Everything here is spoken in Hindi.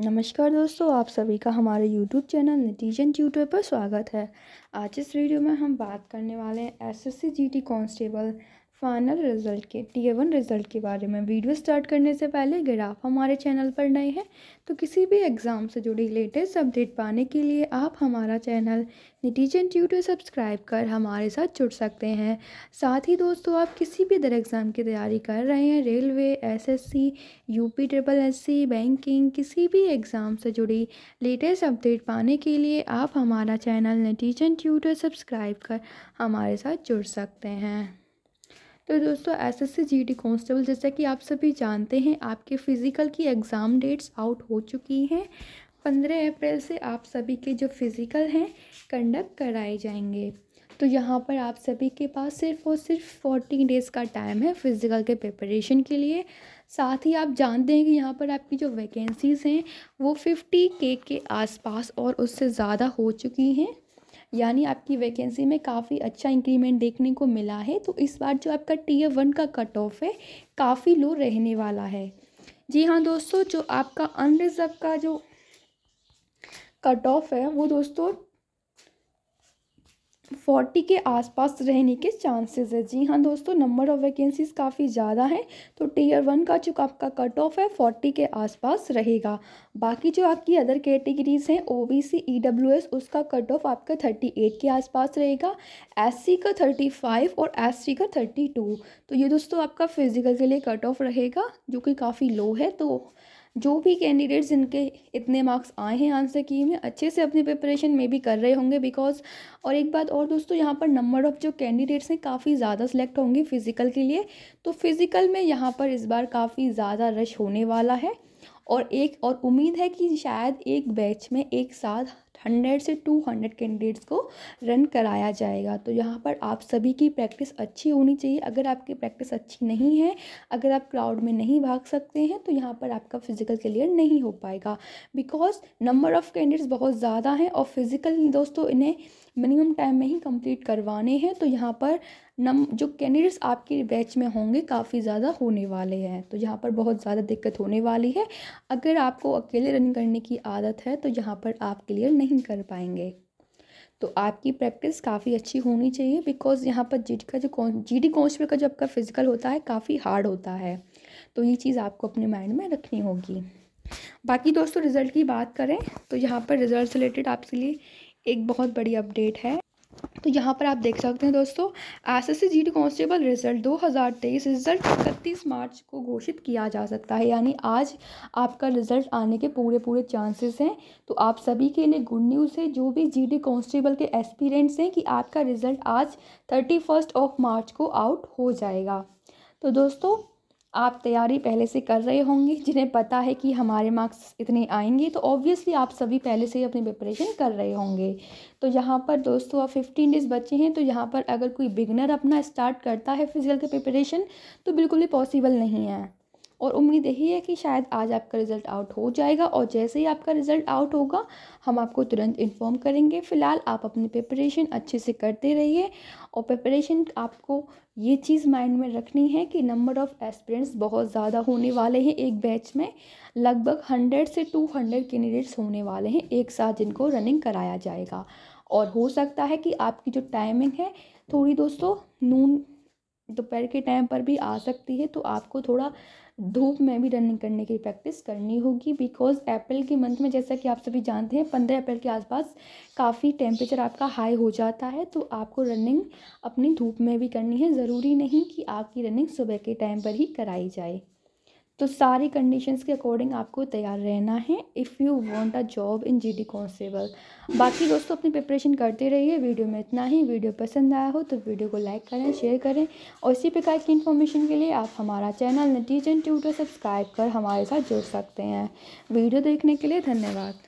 नमस्कार दोस्तों आप सभी का हमारे YouTube चैनल नतीजन ट्यूटर पर स्वागत है आज इस वीडियो में हम बात करने वाले हैं G D constable final result के टीयर वन रिजल्ट के बारे में वीडियो स्टार्ट करने से पहले अगर आप हमारे चैनल पर नए हैं तो किसी भी एग्ज़ाम से जुड़ी लेटेस्ट अपडेट पाने के लिए आप हमारा चैनल निटीजन ट्यूटर सब्सक्राइब कर हमारे साथ जुड़ सकते हैं साथ ही दोस्तों आप किसी भी अदर एग्ज़ाम की तैयारी कर रहे हैं railway SSC UP triple C banking किसी भी एग्ज़ाम से जुड़ी लेटेस्ट अपडेट पाने के लिए आप हमारा चैनल निटीजन ट्यूटर सब्सक्राइब कर हमारे साथ जुड़ सकते हैं तो दोस्तों एसएससी जीडी कांस्टेबल जैसा कि आप सभी जानते हैं आपके फ़िज़िकल की एग्ज़ाम डेट्स आउट हो चुकी हैं पंद्रह अप्रैल से आप सभी के जो फ़िज़िकल हैं कंडक्ट कराए जाएंगे तो यहाँ पर आप सभी के पास सिर्फ और सिर्फ फोर्टीन डेज़ का टाइम है फ़िज़िकल के प्रिपरेशन के लिए साथ ही आप जानते हैं कि यहाँ पर आपकी जो वैकेंसीज़ हैं वो फिफ्टी के के आसपास और उससे ज़्यादा हो चुकी हैं यानी आपकी वैकेंसी में काफ़ी अच्छा इंक्रीमेंट देखने को मिला है तो इस बार जो आपका ए वन का कट ऑफ है काफ़ी लो रहने वाला है जी हाँ दोस्तों जो आपका अनरिजर्व का जो कट ऑफ है वो दोस्तों फोर्टी के आसपास रहने के चांसेस है जी हाँ दोस्तों नंबर ऑफ़ वैकेंसीज़ काफ़ी ज़्यादा हैं तो टीयर वन का जो आपका कट ऑफ है फोर्टी के आसपास रहेगा बाकी जो आपकी अदर कैटेगरीज़ हैं O B C E W S उसका कट ऑफ आपका थर्टी एट के आसपास रहेगा एस सी का थर्टी फाइव और एस सी का थर्टी टू तो ये दोस्तों आपका फिजिकल के लिए कट ऑफ रहेगा जो कि काफ़ी लो है तो जो भी कैंडिडेट्स इनके इतने मार्क्स आए हैं आंसर की में अच्छे से अपनी प्रिपरेशन में भी कर रहे होंगे बिकॉज और एक बात और दोस्तों यहाँ पर नंबर ऑफ़ जो कैंडिडेट्स हैं काफ़ी ज़्यादा सेलेक्ट होंगे फ़िज़िकल के लिए तो फ़िज़िकल में यहाँ पर इस बार काफ़ी ज़्यादा रश होने वाला है और एक और उम्मीद है कि शायद एक बैच में एक साथ हंड्रेड से टू हंड्रेड कैंडिडेट्स को रन कराया जाएगा तो यहाँ पर आप सभी की प्रैक्टिस अच्छी होनी चाहिए अगर आपकी प्रैक्टिस अच्छी नहीं है अगर आप क्राउड में नहीं भाग सकते हैं तो यहाँ पर आपका फिजिकल क्लियर नहीं हो पाएगा बिकॉज नंबर ऑफ़ कैंडिडेट्स बहुत ज़्यादा हैं और फिज़िकल दोस्तों इन्हें मिनिमम टाइम में ही कंप्लीट करवाने हैं तो यहाँ पर नम जो कैंडिडेट्स आपके बैच में होंगे काफ़ी ज़्यादा होने वाले हैं तो यहाँ पर बहुत ज़्यादा दिक्कत होने वाली है अगर आपको अकेले रनिंग करने की आदत है तो यहाँ पर आप क्लियर नहीं कर पाएंगे तो आपकी प्रैक्टिस काफ़ी अच्छी होनी चाहिए बिकॉज़ यहाँ पर जी का जो कौन जी डी का जो आपका फ़िज़िकल होता है काफ़ी हार्ड होता है तो ये चीज़ आपको अपने माइंड में रखनी होगी बाकी दोस्तों रिज़ल्ट की बात करें तो यहाँ पर रिज़ल्ट से रिलेटेड आपके लिए एक बहुत बड़ी अपडेट है तो यहाँ पर आप देख सकते हैं दोस्तों S S C constable result 2023 result इकतीस मार्च को घोषित किया जा सकता है यानी आज आपका रिजल्ट आने के पूरे पूरे चांसेस हैं तो आप सभी के लिए गुड न्यूज़ है जो भी जीडी कांस्टेबल के एस्पिरेंट्स हैं कि आपका रिजल्ट आज थर्टी फर्स्ट ऑफ मार्च को आउट हो जाएगा तो दोस्तों आप तैयारी पहले से कर रहे होंगे जिन्हें पता है कि हमारे मार्क्स इतने आएंगे तो ऑब्वियसली आप सभी पहले से ही अपनी प्रिपरेशन कर रहे होंगे तो यहाँ पर दोस्तों अब फिफ्टीन डेज़ बच्चे हैं तो यहाँ पर अगर कोई बिगनर अपना स्टार्ट करता है फिजिकल की प्रिपरेशन तो बिल्कुल भी पॉसिबल नहीं है और उम्मीद यही है कि शायद आज आपका रिज़ल्ट आउट हो जाएगा और जैसे ही आपका रिज़ल्ट आउट होगा हम आपको तुरंत इन्फॉर्म करेंगे फ़िलहाल आप अपनी प्रिपरेशन अच्छे से करते रहिए और प्रिपरेशन आपको ये चीज़ माइंड में रखनी है कि नंबर ऑफ़ एस्पिरेंट्स बहुत ज़्यादा होने वाले हैं एक बैच में लगभग हंड्रेड से टू हंड्रेड कैंडिडेट्स होने वाले हैं एक साथ जिनको रनिंग कराया जाएगा और हो सकता है कि आपकी जो टाइमिंग है थोड़ी दोस्तों नून दोपहर के टाइम पर भी आ सकती है तो आपको थोड़ा धूप में भी रनिंग करने की प्रैक्टिस करनी होगी बिकॉज अप्रैल के मंथ में जैसा कि आप सभी जानते हैं पंद्रह अप्रैल के आसपास काफ़ी टेम्परेचर आपका हाई हो जाता है तो आपको रनिंग अपनी धूप में भी करनी है ज़रूरी नहीं कि आपकी रनिंग सुबह के टाइम पर ही कराई जाए तो सारी कंडीशंस के अकॉर्डिंग आपको तैयार रहना है if you want a job in GD constable बाकी दोस्तों अपनी प्रिपरेशन करते रहिए वीडियो में इतना ही वीडियो पसंद आया हो तो वीडियो को लाइक करें शेयर करें और इसी प्रकार की इन्फॉर्मेशन के लिए आप हमारा चैनल नतीजन ट्यूटर सब्सक्राइब कर हमारे साथ जुड़ सकते हैं वीडियो देखने के लिए धन्यवाद